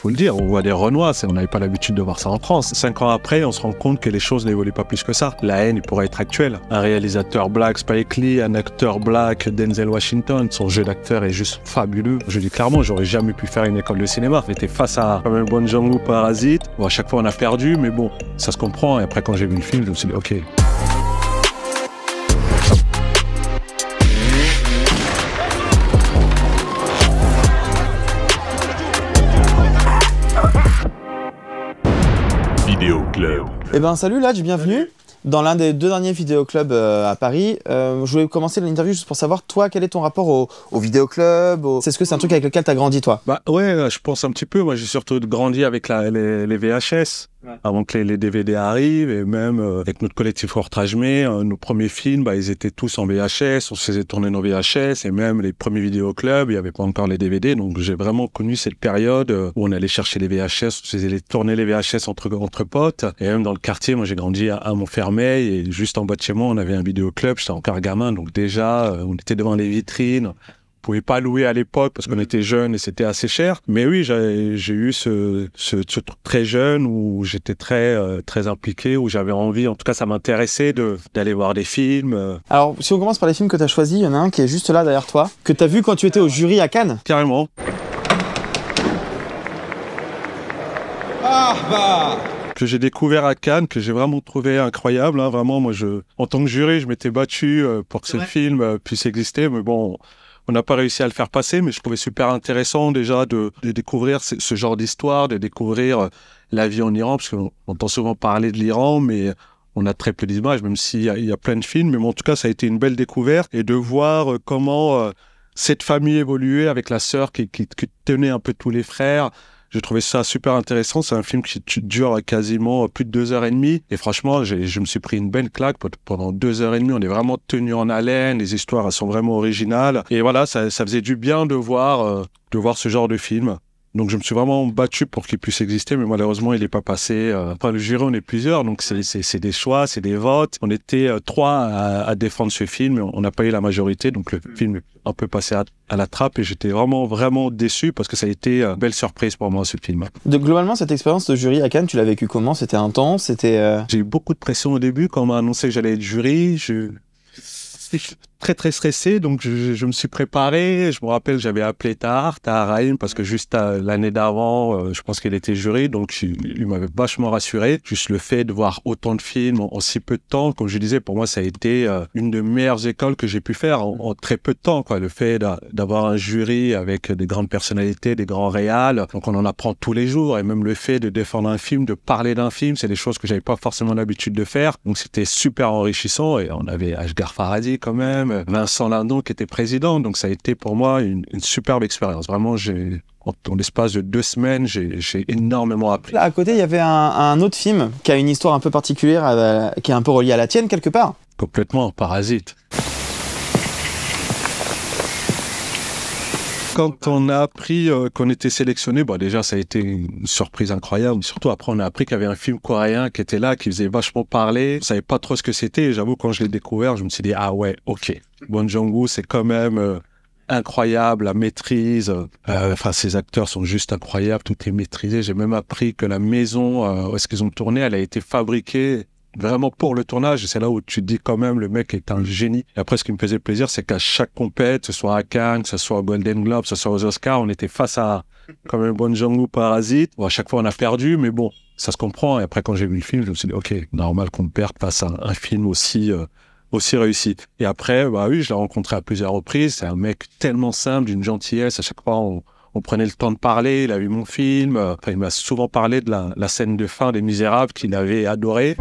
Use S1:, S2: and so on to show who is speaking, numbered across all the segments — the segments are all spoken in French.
S1: faut le dire, on voit des Renois, on n'avait pas l'habitude de voir ça en France. Cinq ans après, on se rend compte que les choses n'évoluent pas plus que ça. La haine pourrait être actuelle. Un réalisateur black, Spike Lee, un acteur black, Denzel Washington, son jeu d'acteur est juste fabuleux. Je dis clairement, j'aurais jamais pu faire une école de cinéma. J'étais face à un même Bon Parasite, Bon à chaque fois on a perdu, mais bon, ça se comprend. Et après, quand j'ai vu le film, je me suis dit, ok.
S2: Eh ben salut Ladj, bienvenue. Dans l'un des deux derniers vidéoclubs euh, à Paris, euh, je voulais commencer l'interview juste pour savoir, toi, quel est ton rapport au, au vidéoclub C'est ce que c'est un truc avec lequel tu as grandi, toi Bah ouais, je pense un petit peu. Moi, j'ai
S1: surtout grandi avec les VHS. Avant que les, DVD arrivent, et même euh, avec notre collectif Fortragemé, euh, nos premiers films, bah, ils étaient tous en VHS, on se faisait tourner nos VHS, et même les premiers vidéoclubs, il n'y avait pas encore les DVD, donc j'ai vraiment connu cette période euh, où on allait chercher les VHS, on se faisait tourner les VHS entre, entre potes, et même dans le quartier, moi j'ai grandi à, Montfermeil, et juste en bas de chez moi, on avait un vidéoclub, j'étais encore gamin, donc déjà, euh, on était devant les vitrines, pouvait pas louer à l'époque parce qu'on était jeunes et c'était assez cher. Mais oui, j'ai eu ce, truc très jeune où j'étais très euh, très impliqué, où j'avais envie, en tout cas ça m'intéressait d'aller voir des films. Euh.
S2: Alors si on commence par les films que tu as choisis, il y en a un qui est juste là derrière toi, que tu as vu quand tu étais au jury à Cannes. Carrément. Ah bah que j'ai découvert à Cannes, que j'ai vraiment trouvé
S1: incroyable. Hein. vraiment, moi, je, en tant que jury, je m'étais battu euh, pour que ce film puisse exister, mais bon, on n'a pas réussi à le faire passer, mais je trouvais super intéressant déjà de, découvrir ce, genre d'histoire, de découvrir euh, la vie en Iran, parce qu'on entend souvent parler de l'Iran, mais on a très peu d'images, même s'il y, a plein de films. Mais en tout cas, ça a été une belle découverte et de voir euh, comment euh, cette famille évoluait avec la sœur qui tenait un peu tous les frères. J'ai trouvé ça super intéressant. C'est un film qui dure quasiment plus de deux heures et demie. Et franchement, je me suis pris une belle claque pendant deux heures et demie. On est vraiment tenu en haleine. Les histoires sont vraiment originales. Et voilà, ça, faisait du bien de voir, euh, de voir ce genre de film. Donc je me suis vraiment battu pour qu'il puisse exister, mais malheureusement il n'est pas passé. Enfin, euh, le jury on est plusieurs, donc c'est des choix, c'est des votes. On était euh, trois à, défendre ce film, on n'a pas eu la majorité, donc le mm. film est un peu passé à, la trappe et j'étais vraiment vraiment déçu parce que ça a été une euh, belle surprise pour moi ce film.
S2: Donc globalement cette expérience de jury à Cannes, tu l'as vécu comment C'était intense, c'était. J'ai eu beaucoup de pression au début quand on m'a annoncé que j'allais être jury. Je très très stressé, donc je, je,
S1: me suis préparé. Je me rappelle, j'avais appelé Tahar, Tahar parce que juste euh, l'année d'avant, euh, je pense qu'il était jury donc il m'avait vachement rassuré. Juste le fait de voir autant de films en, si peu de temps, comme je disais, pour moi, ça a été euh, une des meilleures écoles que j'ai pu faire en, très peu de temps. Quoi. Le fait d'avoir un jury avec des grandes personnalités, des grands réals, donc on en apprend tous les jours, et même le fait de défendre un film, de parler d'un film, c'est des choses que j'avais pas forcément l'habitude de faire, donc c'était super enrichissant, et on avait Ashgar Faradi quand même. Vincent Lindon qui était président.
S2: Donc ça a été pour moi une, superbe expérience. Vraiment, j'ai dans l'espace de deux semaines, j'ai énormément appris. à côté, il y avait un, autre film qui a une histoire un peu particulière, euh, qui est un peu reliée à la tienne quelque part. Complètement, Parasite.
S1: Quand on a appris euh, qu'on était sélectionné, bon, bah, déjà, ça a été une surprise incroyable. Surtout après, on a appris qu'il y avait un film coréen qui était là, qui faisait vachement parler. Je savais pas trop ce que c'était. J'avoue, quand je l'ai découvert, je me suis dit, ah ouais, ok. Bon c'est quand même euh, incroyable, la maîtrise. Euh, enfin, ces acteurs sont juste incroyables, tout est maîtrisé. J'ai même appris que la maison où est-ce qu'ils ont tourné, elle a été fabriquée vraiment pour le tournage. C'est là où tu te dis quand même, le mec est un génie. Et après, ce qui me faisait plaisir, c'est qu'à chaque compète, que ce soit à Cannes, que ce soit au Golden Globe, que ce soit aux Oscars, on était face à comme un Bon jong Parasite. Bon, à chaque fois, on a perdu, mais bon, ça se comprend. Et après, quand j'ai vu le film, je me suis dit, OK, normal qu'on perde face à un film aussi, euh, aussi réussi. Et après, bah oui, je l'ai rencontré à plusieurs reprises. C'est un mec tellement simple, d'une gentillesse. À chaque fois, on, on prenait le temps de parler, il a vu mon film, enfin, il m'a souvent parlé de la, la, scène de fin des Misérables qu'il avait adoré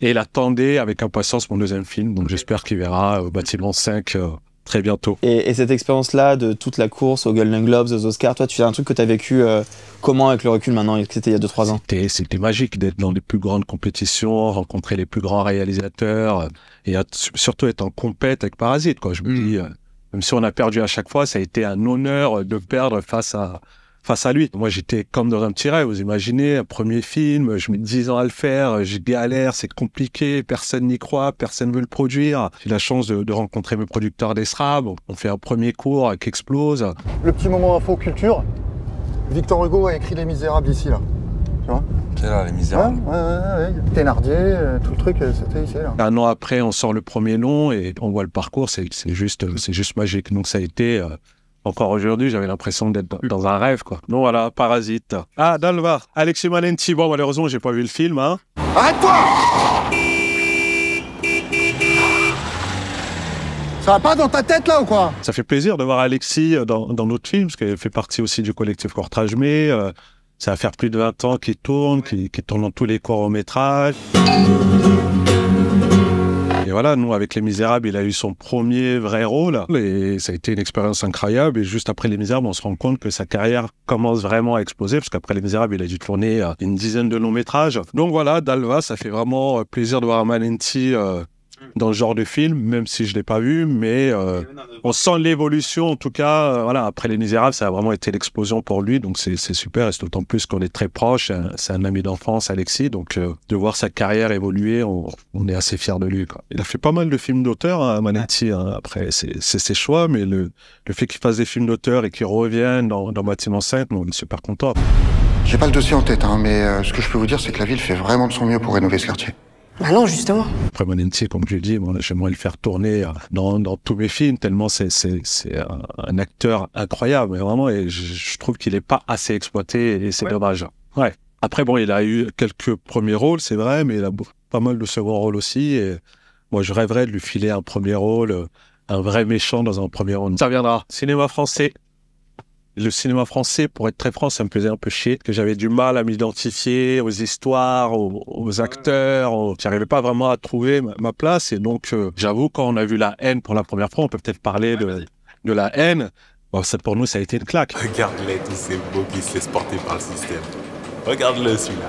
S1: et attendait avec impatience mon deuxième film. Donc j'espère qu'il verra
S2: euh, au bâtiment 5 euh, très bientôt. Et, cette expérience-là de toute la course aux Golden Globes, aux Oscars, toi, tu fais un truc que tu as vécu euh, comment avec le recul maintenant C'était il y a 2-3 ans C'était magique d'être dans les plus grandes compétitions, rencontrer les plus grands réalisateurs et surtout être en
S1: compète avec Parasite. Quoi. Je me mm. dis, même si on a perdu à chaque fois, ça a été un honneur de perdre face à, face à lui. Moi, j'étais comme dans un petit Vous imaginez, un premier film, je mets 10 ans à le faire, je galère, c'est compliqué, personne n'y croit, personne veut le produire. J'ai la chance de, rencontrer mes producteurs des on fait un premier cours qui explose.
S2: Le petit moment info culture. Victor Hugo a écrit Les Misérables ici, là. Tu vois
S1: C'est là, Les Misérables.
S2: Ouais, ouais, Thénardier, euh, tout le truc, euh, c'était ici, là.
S1: Un an après, on sort le premier long et on voit le parcours, c'est juste, euh, juste magique. Donc, ça a été. Encore aujourd'hui, j'avais l'impression d'être dans, un rêve, quoi. Non, voilà, Parasite. Ah, le bar, Alexis Malenti. Bon, malheureusement, j'ai pas vu le film, hein. Arrête-toi Ça va pas dans ta tête là ou quoi Ça fait plaisir de voir Alexis euh, dans, notre film, parce qu'il fait partie aussi du collectif Quartragemé. Euh, ça va faire plus de 20 ans qu'il tourne, qu'il tourne dans tous les courts-métrages. Et voilà, nous, avec Les Misérables, il a eu son premier vrai rôle. Et ça a été une expérience incroyable. Et juste après Les Misérables, on se rend compte que sa carrière commence vraiment à exploser. Parce qu'après Les Misérables, il a dû tourner euh, une dizaine de longs métrages. Donc voilà, Dalva, ça fait vraiment euh, plaisir de voir Malenti. Euh, dans le genre de film, même si je ne l'ai pas vu, mais euh, on sent l'évolution. En tout cas, euh, voilà, après Les Misérables, ça a vraiment été l'explosion pour lui, donc c'est super. Et c'est d'autant plus qu'on est très proche. Hein. C'est un ami d'enfance, Alexis, donc euh, de voir sa carrière évoluer, on, on est assez fier de lui. Quoi. Il a fait pas mal de films d'auteur à hein, Manetti. Hein. Après, c'est ses choix, mais le, le fait qu'il fasse des films d'auteur et qu'il revienne dans, dans Bâtiment on est super content. J'ai pas le dossier en tête, hein, mais ce que je peux vous dire, c'est que la ville fait vraiment de son mieux pour rénover ce quartier.
S2: Ah non, justement.
S1: Après, mon comme je dis, dit, j'aimerais le faire tourner euh, dans, dans, tous mes films, tellement c'est, un, euh, un, acteur incroyable, mais vraiment, et je, trouve qu'il n'est pas assez exploité et c'est dommage. Ouais. Après, bon, il a eu quelques premiers rôles, c'est vrai, mais il a pas mal de second rôle aussi. Et moi, je rêverais de lui filer un premier rôle, euh, un vrai méchant dans un premier rôle. Ça viendra. Cinéma français le cinéma français, pour être très franc, ça me faisait un peu chier, que j'avais du mal à m'identifier aux histoires, aux, acteurs, j'arrivais pas vraiment à trouver ma, place. Et donc, euh, j'avoue, quand on a vu la haine pour la première fois, on peut peut-être parler de, la haine. ça, pour nous, ça a été une claque. Regarde-les, tous ces beaux qui se laissent porter par le système. Regarde-le, celui-là.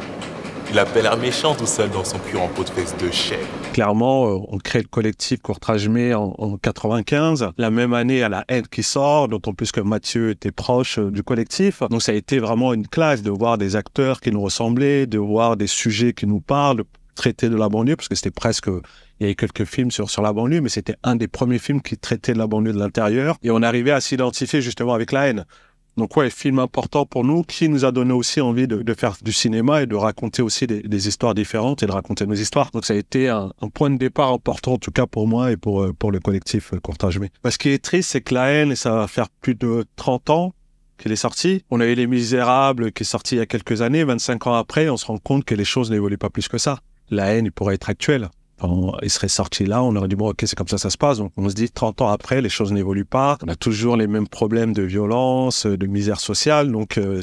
S1: Il appelle un méchant tout seul dans son cuir en pot de fesses de chèque. Clairement, euh, on crée le collectif courtrage en, 95. La même année, à la haine qui sort, d'autant plus que Mathieu était proche euh, du collectif. Donc ça a été vraiment une classe de voir des acteurs qui nous ressemblaient, de voir des sujets qui nous parlent, traiter de la banlieue, parce que c'était presque il y avait quelques films sur, sur la banlieue, mais c'était un des premiers films qui traitait de la banlieue de l'intérieur. Et on arrivait à s'identifier justement avec la haine. Donc ouais, film important pour nous, qui nous a donné aussi envie de, faire du cinéma et de raconter aussi des, histoires différentes et de raconter nos histoires. Donc ça a été un, point de départ important, en tout cas pour moi et pour, euh, pour le collectif Courtage Ce qui est triste, c'est que La haine, ça va faire plus de 30 ans qu'elle est sortie. On a eu Les Misérables qui est sorti il y a quelques années, 25 ans après, on se rend compte que les choses n'évoluent pas plus que ça. La haine pourrait être actuelle il serait sorti là, on aurait dit, bon, ok, c'est comme ça, ça se passe. Donc, on se dit, 30 ans après, les choses n'évoluent pas. On a toujours les mêmes problèmes de violence, de misère sociale. Donc, euh,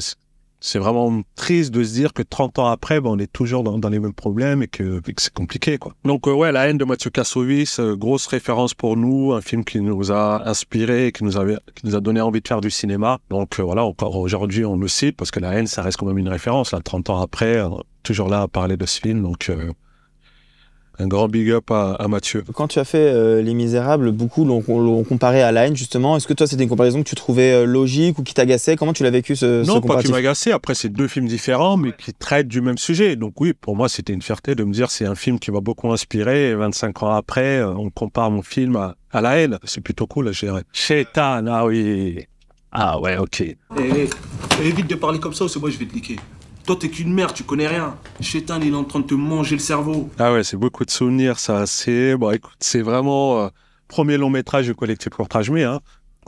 S1: c'est vraiment triste de se dire que 30 ans après, ben, on est toujours dans, les mêmes problèmes et que, c'est compliqué. Quoi. Donc, euh, ouais, La haine de Mathieu Kassovitz, euh, grosse référence pour nous, un film qui nous a inspiré, qui nous, avait, qui nous a donné envie de faire du cinéma. Donc, voilà, encore aujourd'hui, on le cite parce que La haine, ça reste quand même une référence. Là, 30 ans après, toujours là à parler de ce
S2: film. Donc, un grand big up à, Mathieu. Quand tu as fait euh, Les Misérables, beaucoup l'ont comparé à Haine justement. Est-ce que toi, c'était une comparaison que tu trouvais euh, logique ou qui t'agaçait Comment tu l'as vécu ce Non, pas pas qui
S1: m'agaçait. Après, c'est deux films différents, mais qui traitent du même sujet. Donc, oui, pour moi, c'était une fierté de me dire c'est un film qui m'a beaucoup inspiré. Et 25 ans après, euh, on compare mon film à, la haine. C'est plutôt cool, je dirais. Chétan, ah oui. Ah ouais, ok. Eh, eh, évite de parler comme ça, ou c'est moi, je vais te liquer. Toi, t'es qu'une mère, tu connais rien. Chetan, il est en train de te manger le cerveau. Ah ouais, c'est beaucoup de souvenirs, ça. C'est bon, bah, écoute, c'est vraiment euh, premier long métrage du collectif pour Mais. Hein.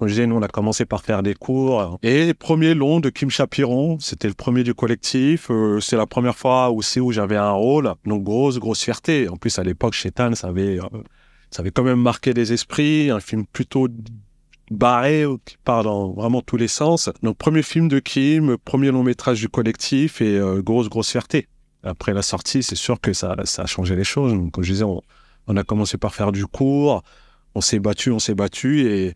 S1: je disais, nous, on a commencé par faire des cours. Hein. Et premier long de Kim Chapiron, c'était le premier du collectif. Euh, c'est la première fois aussi où j'avais un rôle. Donc, grosse, grosse fierté. En plus, à l'époque, Chetan, ça avait, euh, ça avait quand même marqué les esprits. Un film plutôt barré, qui part dans vraiment tous les sens. Donc, premier film de Kim, premier long métrage du collectif et euh, grosse, grosse fierté. Après la sortie, c'est sûr que ça, ça a changé les choses. Donc, comme je disais, on, on a commencé par faire du cours, on s'est battu, on s'est battu et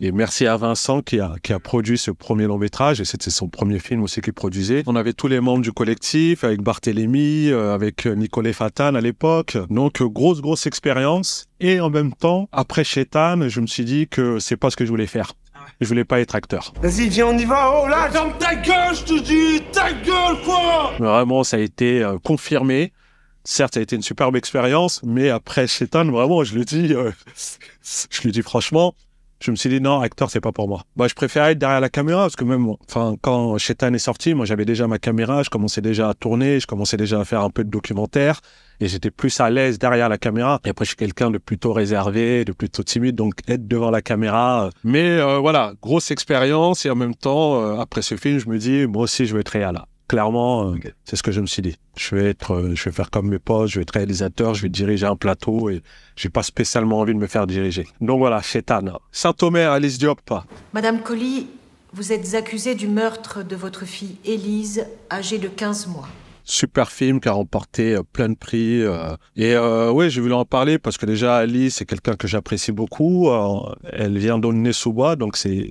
S1: et merci à Vincent qui a, qui a produit ce premier long métrage, et c'était son premier film aussi qu'il produisait. On avait tous les membres du collectif, avec Barthélémy, euh, avec euh, Nicolas Fatan à l'époque. Donc, euh, grosse, grosse expérience. Et en même temps, après Chétan, je me suis dit que c'est pas ce que je voulais faire. Ah je voulais pas être acteur. Vas-y, viens, on y va, oh là ta gueule, je te dis Ta gueule, quoi Vraiment, ça a été confirmé. Certes, ça a été une superbe expérience, mais après Chétan, vraiment, je le dis, je le dis franchement, je me suis dit non, acteur, c'est pas pour moi. Moi, bah, je préférais être derrière la caméra parce que même, enfin, quand Chetan est sorti, moi, j'avais déjà ma caméra, je commençais déjà à tourner, je commençais déjà à faire un peu de documentaire et j'étais plus à l'aise derrière la caméra. Et après, je suis quelqu'un de plutôt réservé, de plutôt timide, donc être devant la caméra. Mais euh, voilà, grosse expérience et en même temps, euh, après ce film, je me dis, moi aussi, je veux être réel. Clairement, euh, c'est ce que je me suis dit. Je vais être, euh, je vais faire comme mes potes, je vais être réalisateur, je vais diriger un plateau et j'ai pas spécialement envie de me faire diriger. Donc voilà, Chetana. Saint-Omer, Alice Diop. Madame Colli, vous êtes accusée du meurtre de votre fille Élise, âgée de 15 mois super film qui a remporté euh, plein de prix. et oui, j'ai voulu en parler parce que déjà, Alice, c'est quelqu'un que j'apprécie beaucoup. elle vient d'Aulnay-sous-Bois, donc c'est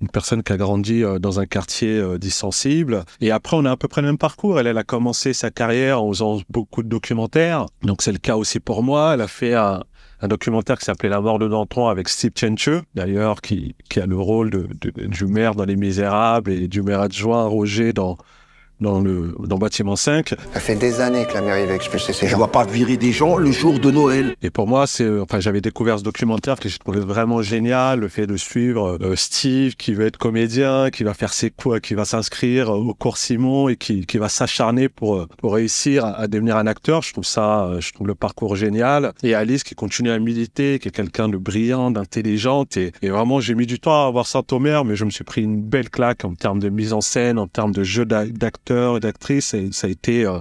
S1: une personne qui a grandi euh, dans un quartier euh, dissensible. Et après, on a à peu près le même parcours. Elle, a commencé sa carrière en faisant beaucoup de documentaires. Donc, c'est le cas aussi pour moi. Elle a fait un, documentaire qui s'appelait La mort de Danton avec Steve Chencheux, d'ailleurs, qui, qui, a le rôle de, du maire dans Les Misérables et du maire adjoint Roger dans dans le dans bâtiment 5. Ça fait des années
S2: que la mairie veut expulser ces
S1: Je ne pas virer des gens le jour de Noël. Et pour moi, c'est euh, enfin j'avais découvert ce documentaire que j'ai trouvé vraiment génial, le fait de suivre euh, Steve qui veut être comédien, qui va faire ses quoi qui va s'inscrire euh, au cours Simon et qui, qui va s'acharner pour pour réussir à, devenir un acteur. Je trouve ça je trouve le parcours génial et Alice qui continue à militer, qui est quelqu'un de brillant, d'intelligente et, vraiment j'ai mis du temps à voir Saint-Omer mais je me suis pris une belle claque en termes de mise en scène, en termes de jeu d'acteur et d'actrices. Et ça a été, euh,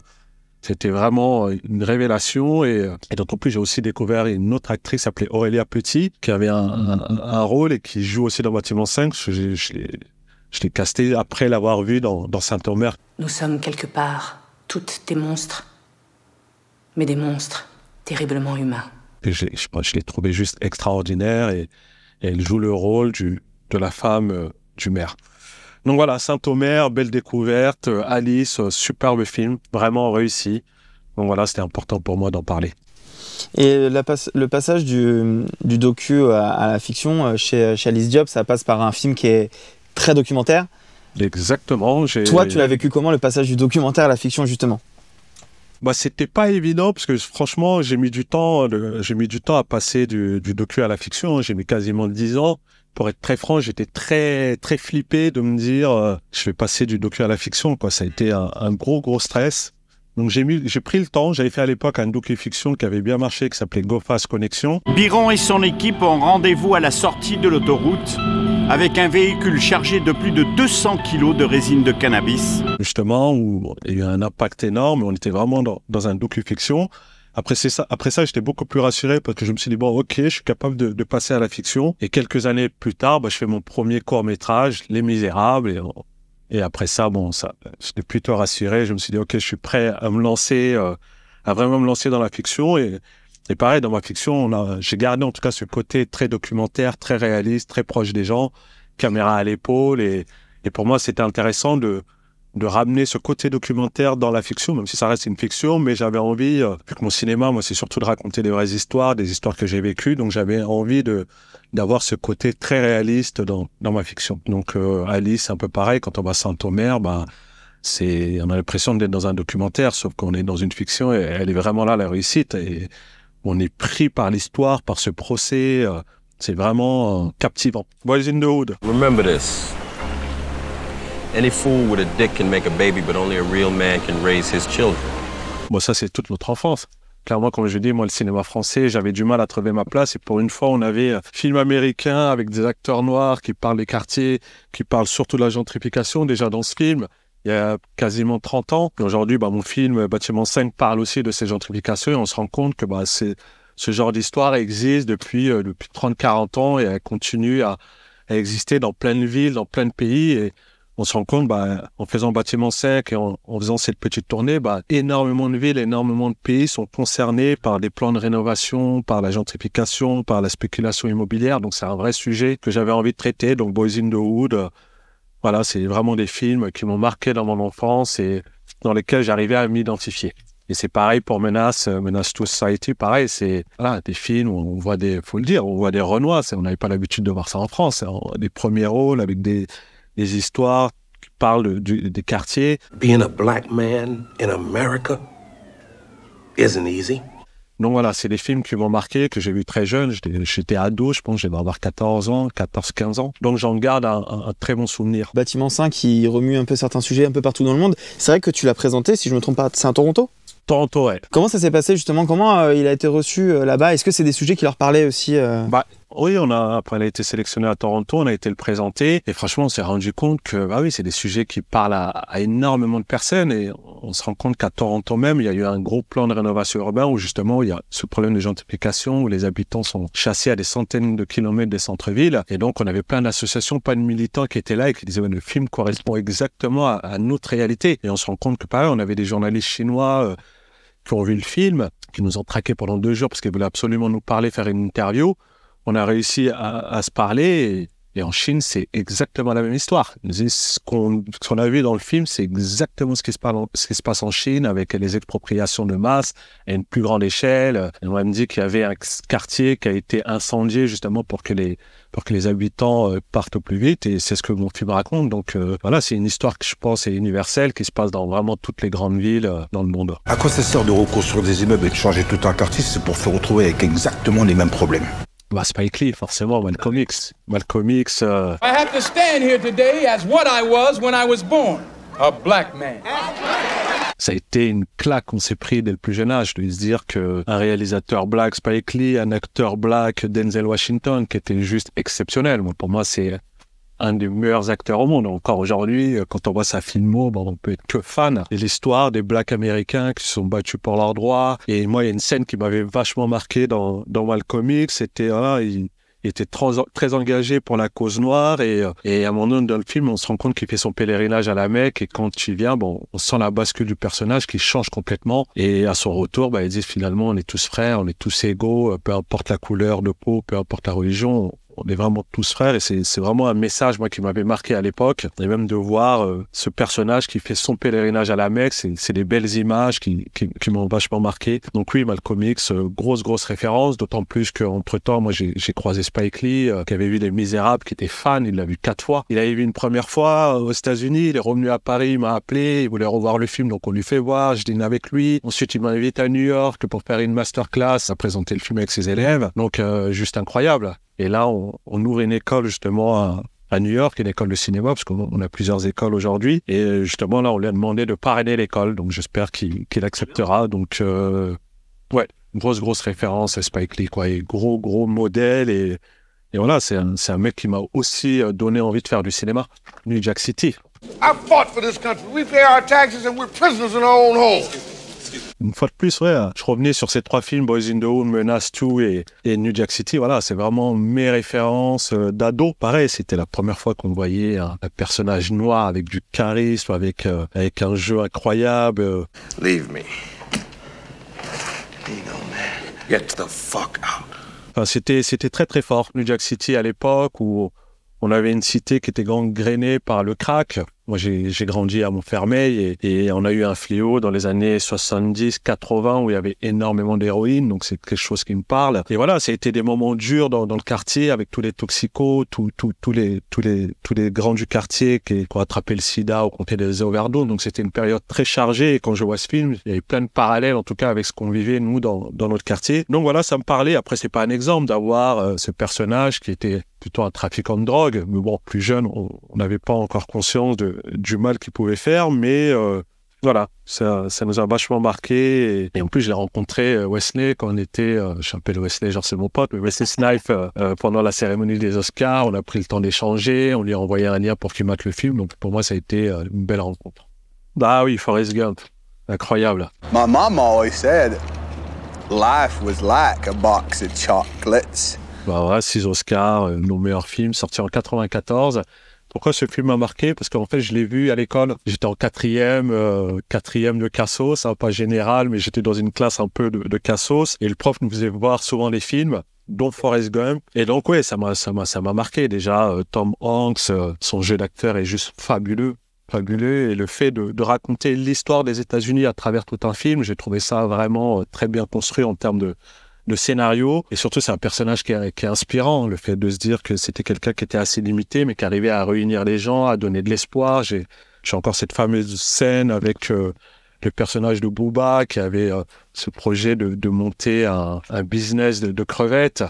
S1: c'était vraiment euh, une révélation. Euh, et, d'autant plus, j'ai aussi découvert une autre actrice appelée Aurélia Petit, qui avait un, rôle et qui joue aussi dans Bâtiment 5. Je, je l'ai castée après l'avoir vue dans, dans Saint-Omer.
S2: Nous sommes quelque part toutes des monstres, mais des monstres terriblement humains.
S1: je, l'ai trouvée juste extraordinaire et, elle joue le rôle de la femme du maire. Donc voilà, Saint-Omer, belle découverte, euh, Alice, euh, superbe film, vraiment réussi.
S2: Donc voilà, c'était important pour moi d'en parler. Et le passage du, du docu euh, à, la fiction chez, chez Alice Diop, ça passe par un film qui est très documentaire. Exactement. Toi, tu l'as vécu comment le passage du documentaire à la fiction justement
S1: bah, c'était pas évident parce que franchement, j'ai mis du temps, j'ai mis du temps à passer du, du docu à la fiction. Hein. J'ai mis quasiment 10 ans pour être très franc, j'étais très très flippé de me dire euh, je vais passer du docu à la fiction quoi. Ça a été un, gros gros stress. Donc j'ai mis j'ai pris le temps. J'avais fait à l'époque un docu fiction qui avait bien marché qui s'appelait GoFast Connection ».
S2: Biron et son équipe ont rendez-vous à la sortie de l'autoroute avec un véhicule chargé de plus de 200 kilos de résine de cannabis.
S1: Justement où il y a eu un impact énorme. On était vraiment dans, dans un docu fiction après, c'est ça, après ça, j'étais beaucoup plus rassuré parce que je me suis dit, bon, ok, je suis capable de, passer à la fiction. Et quelques années plus tard, bah, je fais mon premier court métrage, Les Misérables. Et, après ça, bon, ça, j'étais plutôt rassuré. Je me suis dit, ok, je suis prêt à me lancer, euh, à vraiment me lancer dans la fiction. Et, et pareil, dans ma fiction, j'ai gardé en tout cas ce côté très documentaire, très réaliste, très proche des gens, caméra à l'épaule. et pour moi, c'était intéressant de, de ramener ce côté documentaire dans la fiction, même si ça reste une fiction, mais j'avais envie, euh, vu que mon cinéma, moi, c'est surtout de raconter des vraies histoires, des histoires que j'ai vécues, donc j'avais envie de d'avoir ce côté très réaliste dans, dans ma fiction. Donc euh, Alice, un peu pareil, quand on va Saint-Omer, ben, c'est, on a l'impression d'être dans un documentaire, sauf qu'on est dans une fiction et elle est vraiment là, la réussite, et on est pris par l'histoire, par ce procès, euh, c'est vraiment euh, captivant. Boys in Hood.
S2: Any fool with a dick can make a baby, but only a real man can raise his children.
S1: Bon, ça, c'est toute notre enfance. Clairement, comme je dis, moi, le cinéma français, j'avais du mal à trouver ma place. Et pour une fois, on avait un film américain avec des acteurs noirs qui parlent des quartiers, qui parlent surtout de la gentrification déjà dans ce film il y a quasiment 30 ans. aujourd'hui, bah, mon film Bâtiment 5 parle aussi de ces gentrifications et on se rend compte que bah, c'est, ce genre d'histoire existe depuis, euh, depuis 30-40 ans et elle continue à, exister dans plein de villes, dans plein de pays. Et on se rend compte, bah, en faisant bâtiment sec et en, faisant cette petite tournée, bah, énormément de villes, énormément de pays sont concernés par des plans de rénovation, par la gentrification, par la spéculation immobilière. Donc, c'est un vrai sujet que j'avais envie de traiter. Donc, Boys in the Hood, euh, voilà, c'est vraiment des films qui m'ont marqué dans mon enfance et dans lesquels j'arrivais à m'identifier. Et c'est pareil pour Menace, euh, Menace to Society, pareil, c'est voilà, des films où on voit des, faut le dire, on voit des Renois, on n'avait pas l'habitude de voir ça en France, hein. des premiers rôles avec des, des histoires qui parlent des quartiers. Being a black man in America isn't easy. Donc voilà, c'est des films qui m'ont marqué, que j'ai vu très jeune. J'étais
S2: ado, je pense, j'avais avoir 14 ans, 14-15 ans. Donc j'en garde un, très bon souvenir. Bâtiment 5, qui remue un peu certains sujets un peu partout dans le monde. C'est vrai que tu l'as présenté, si je ne me trompe pas, c'est à Toronto Toronto, ouais. Comment ça s'est passé justement Comment euh, il a été reçu euh, là-bas Est-ce que c'est des sujets qui leur parlaient aussi euh bah, oui, on a, après, a été sélectionné à Toronto, on a été le présenter. Et franchement, on s'est rendu compte que, ah
S1: oui, c'est des sujets qui parlent à, énormément de personnes. Et on se rend compte qu'à Toronto même, il y a eu un gros plan de rénovation urbaine où justement, il y a ce problème de gentrification où les habitants sont chassés à des centaines de kilomètres des centres-villes. Et donc, on avait plein d'associations, plein de militants qui étaient là et qui disaient, ouais, le film correspond exactement à, notre réalité. Et on se rend compte que, pareil, on avait des journalistes chinois, euh, qui ont vu le film, qui nous ont traqué pendant deux jours parce qu'ils voulaient absolument nous parler, faire une interview on a réussi à, se parler. Et, en Chine, c'est exactement la même histoire. Ce qu'on a vu dans le film, c'est exactement ce qui, se passe, se passe en Chine avec les expropriations de masse à une plus grande échelle. on m'a dit qu'il y avait un quartier qui a été incendié justement pour que les, pour que les habitants euh, partent au plus vite. Et c'est ce que mon film raconte. Donc euh, voilà, c'est une histoire que je pense est universelle, qui se passe dans vraiment toutes les grandes villes euh, dans le monde.
S2: À quoi ça sert de reconstruire des immeubles et de changer tout un quartier C'est pour se retrouver avec exactement les mêmes problèmes. Bah,
S1: Spike Lee, forcément, Malcolm X. Malcolm X. Ça a été une claque qu'on s'est pris dès le plus jeune âge de se dire que un réalisateur black, Spike Lee, un acteur black, Denzel Washington, qui était juste exceptionnel. pour moi, c'est un des meilleurs acteurs au monde. Encore aujourd'hui, euh, quand on voit sa filmo, bon, bah, on peut être que fan. Et l'histoire des blacks américains qui se sont battus pour leurs droits. Et moi, il y a une scène qui m'avait vachement marqué dans, dans Malcolm X. C'était, voilà, il, était très, engagé pour la cause noire et, euh, à mon moment donné dans le film, on se rend compte qu'il fait son pèlerinage à la Mecque et quand il vient, bon, on sent la bascule du personnage qui change complètement et à son retour, bah, ils disent finalement on est tous frères, on est tous égaux, peu importe la couleur de peau, peu importe la religion, on est vraiment tous frères et c'est vraiment un message moi qui m'avait marqué à l'époque et même de voir euh, ce personnage qui fait son pèlerinage à la Mecque c'est des belles images qui, qui, m'ont vachement marqué donc oui Malcolm X euh, grosse grosse référence d'autant plus qu'entre temps moi j'ai croisé Spike Lee euh, qui avait vu Les Misérables qui était fan il l'a vu quatre fois il avait vu une première fois aux États-Unis il est revenu à Paris il m'a appelé il voulait revoir le film donc on lui fait voir je dîne avec lui ensuite il m'invite à New York pour faire une masterclass à présenter le film avec ses élèves donc juste incroyable et là, on, ouvre une école justement à, New York, une école de cinéma, parce qu'on a plusieurs écoles aujourd'hui. Et justement, là, on lui a demandé de parrainer l'école. Donc, j'espère qu'il acceptera. Donc, euh, ouais, grosse, grosse référence à Spike Lee, quoi. Et gros, gros modèle. Et, voilà, c'est un, un, mec qui m'a aussi euh, donné envie de faire du cinéma. New Jack City.
S2: I fought for this country. We pay our taxes and we're prisoners in our own home
S1: une fois de plus, ouais, je revenais sur ces trois films, Boys in the Hood, Menace 2 et, et, New Jack City. Voilà, c'est vraiment mes références euh, d'ado. Pareil, c'était la première fois qu'on voyait un, personnage noir avec du charisme, avec, euh, avec un jeu incroyable. Leave me. Get the fuck out. c'était, c'était très très fort. New Jack City à l'époque où on avait une cité qui était gangrénée par le crack. Moi, j'ai grandi à Montfermeil et, on a eu un fléau dans les années 70, 80 où il y avait énormément d'héroïne. Donc, c'est quelque chose qui me parle. Et voilà, ça a été des moments durs dans, dans le quartier avec tous les toxicos, tous les, tous les, tous les grands du quartier qui ont attrapé le sida au comté des overdoses. Donc, c'était une période très chargée. Et quand je vois ce film, il y a eu plein de parallèles, en tout cas, avec ce qu'on vivait, nous, dans, dans notre quartier. Donc, voilà, ça me parlait. Après, c'est pas un exemple d'avoir euh, ce personnage qui était plutôt un trafiquant de drogue. Mais bon, plus jeune, on n'avait pas encore conscience de, du mal qu'il pouvait faire, mais euh, voilà, ça, nous a vachement marqué. Et, en plus, je l'ai rencontré, euh, Wesley, quand on était, euh, je m'appelle Wesley, genre c'est mon pote, mais Wesley Snipe, euh, pendant la cérémonie des Oscars, on a pris le temps d'échanger, on lui a envoyé un lien pour qu'il mate le film, donc pour moi, ça a été une belle rencontre. Bah oui, Forrest Gump, incroyable.
S2: My mom always
S1: said, life was like a box of chocolates. Bah ouais, 6 Oscars, euh, nos meilleurs films, sorti en 94. Pourquoi ce film m'a marqué Parce qu'en fait, je l'ai vu à l'école. J'étais en quatrième, euh, quatrième de Cassos, hein, pas général, mais j'étais dans une classe un peu de, Cassos. Et le prof nous faisait voir souvent les films dont Forrest Gump. Et donc, oui, ça m'a, ça m'a, marqué. Déjà, euh, Tom Hanks, son jeu d'acteur est juste fabuleux. Fabuleux. Et le fait de raconter l'histoire des États-Unis à travers tout un film, j'ai trouvé ça vraiment très bien construit en termes de, de scénario. Et surtout, c'est un personnage qui est, qui inspirant. Le fait de se dire que c'était quelqu'un qui était assez limité, mais qui arrivait à réunir les gens, à donner de l'espoir. J'ai encore cette fameuse scène avec euh, le personnage de Booba qui avait euh, ce projet de, de monter un, un, business de, de crevettes.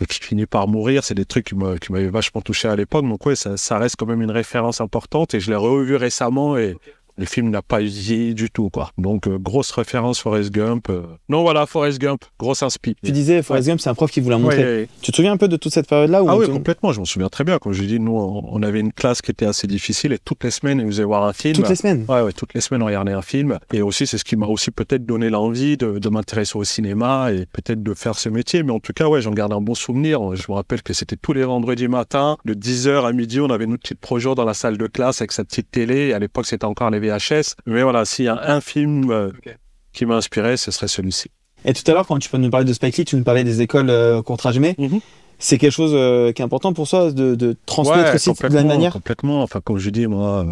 S1: Et qui finit par mourir, c'est des trucs qui m'avaient vachement touché à l'époque. Donc ouais, ça, ça, reste quand même une référence importante. Et je l'ai revu récemment et le film n'a pas usé du tout, quoi. Donc, euh, grosse référence Forrest Gump. Euh. Non, voilà, Forrest Gump, grosse inspi.
S2: Tu disais, Forrest Gump, c'est un prof qui vous l'a montré. tu te souviens un peu de toute cette période-là Ah oui,
S1: complètement, je m'en souviens très bien. Quand je dis, nous, on avait une classe qui était assez difficile et toutes les semaines, ils faisait voir un film. Toutes les semaines Ouais, ouais, toutes les semaines, on regardait un film. Et aussi, c'est ce qui m'a aussi peut-être donné l'envie de, m'intéresser au cinéma et peut-être de faire ce métier. Mais en tout cas, ouais, j'en garde un bon souvenir. Je me rappelle que c'était tous les vendredis matin, de 10h à midi, on avait notre petit projet dans la salle de classe avec sa petite télé. à l'époque, c'était encore les mais voilà, s'il y a un film euh, qui m'a inspiré, ce serait celui-ci. Et
S2: tout à l'heure, quand tu peux nous parler de Spike Lee, tu nous parlais des écoles euh, contre qu'on e. mhm. C'est quelque chose euh, qui est important pour ça, de, transmettre aussi de la même manière
S1: Complètement. Enfin, comme je dis, moi,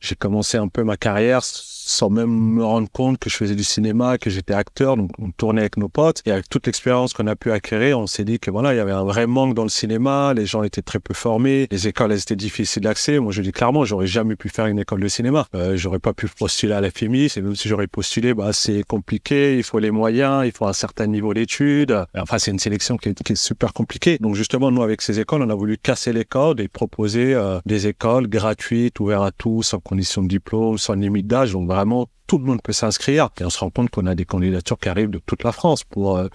S1: j'ai commencé un peu ma carrière sans même me rendre compte que je faisais du cinéma, que j'étais acteur. Donc, on tournait avec nos potes. Et avec toute l'expérience qu'on a pu acquérir, on s'est dit que voilà, il y avait un vrai manque dans le cinéma. Les gens étaient très peu formés. Les écoles, étaient difficiles d'accès. Moi, je dis clairement, j'aurais jamais pu faire une école de cinéma. Euh, j'aurais pas pu postuler à la FMI, Et même si j'aurais postulé, bah, c'est compliqué. Il faut les moyens. Il faut un certain niveau d'études. Enfin, c'est une sélection qui est, super compliquée. Donc, justement, nous, avec ces écoles, on a voulu casser les codes et proposer euh, des écoles gratuites, ouvertes à tous, sans condition de diplôme, sans limite d'âge vraiment tout le monde peut s'inscrire. Et on se rend compte qu'on a des candidatures qui arrivent de toute la France pour euh,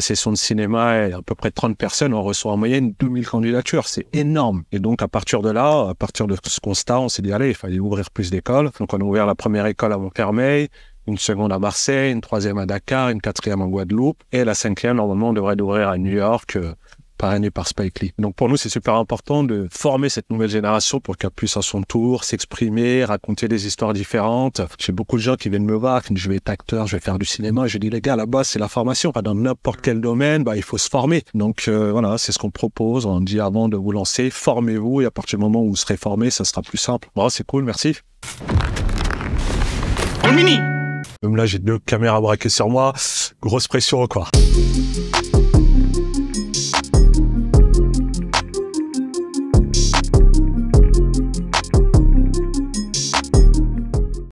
S1: session de cinéma, à peu près 30 personnes, on reçoit en moyenne 2000 candidatures. C'est énorme. Et donc, à partir de là, à partir de ce constat, on s'est dit, allez, il fallait ouvrir plus d'écoles. Donc, on a ouvert la première école à Montfermeil, une seconde à Marseille, une troisième à Dakar, une quatrième en Guadeloupe. Et la cinquième, normalement, on devrait d'ouvrir à New York. Euh, parrainé par Spike Lee. Donc pour nous, c'est super important de former cette nouvelle génération pour qu'elle puisse à son tour s'exprimer, raconter des histoires différentes. J'ai beaucoup de gens qui viennent me voir, qui disent je vais être acteur, je vais faire du cinéma. Je dis les gars, là-bas c'est la formation. Dans n'importe quel domaine, bah, il faut se former. Donc euh, voilà, c'est ce qu'on propose. On dit avant de vous lancer, formez-vous et à partir du moment où vous serez formé, ça sera plus simple. Bon, c'est cool, merci. Même là, j'ai deux caméras braquées sur moi. Grosse pression, quoi.